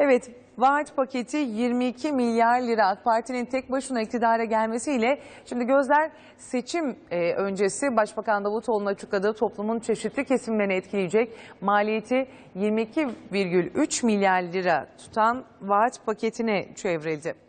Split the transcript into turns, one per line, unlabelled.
Evet vaat paketi 22 milyar lira AK Parti'nin tek başına iktidara gelmesiyle şimdi gözler seçim e, öncesi Başbakan Davutoğlu'nun açıkladığı toplumun çeşitli kesimlerini etkileyecek maliyeti 22,3 milyar lira tutan vaat paketine çevrildi.